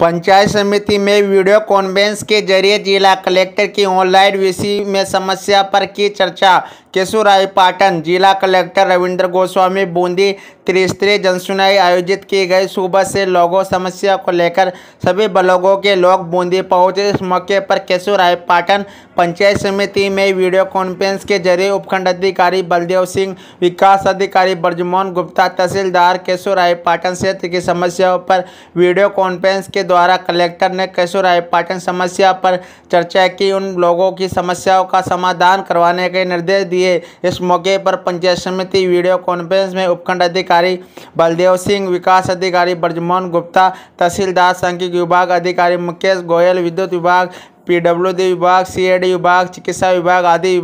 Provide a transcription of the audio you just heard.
पंचायत समिति में video conference के जरिए जिला कलेक्टर की ऑनलाइन विषय में समस्या पर की चर्चा केशुराय पाटन जिला कलेक्टर रविंद्र गोस्वामी बूंदी त्रिस्तरीय जनसुनवाई आयोजित की गई सुबह से लोगों समस्या को लेकर सभी ब्लॉगों के लोग बूंदी पहुंचे इस मौके पर केशुराय पाटन पंचायत समिति में वीडियो कॉन्फ्रेंस के जरिए उपखंड अधिकारी बलदेव सिंह विकास अधिकारी ब्रजमोहन गुप्ता तहसीलदार केशुराय पाटन क्षेत्र की समस्याओं पर वीडियो कॉन्फ्रेंस के द्वारा कलेक्टर ने केशोराय समस्या पर चर्चा की उन लोगों की समस्याओं का समाधान करवाने के निर्देश दिए इस मौके पर पंचायत समिति वीडियो कॉन्फ्रेंस में उपखंड अधिकारी बलदेव सिंह विकास अधिकारी ब्रजमोहन गुप्ता तहसीलदार सांख्यिक विभाग अधिकारी मुकेश गोयल विद्युत विभाग पीडब्ल्यूडी विभाग सीएडी विभाग चिकित्सा विभाग आदि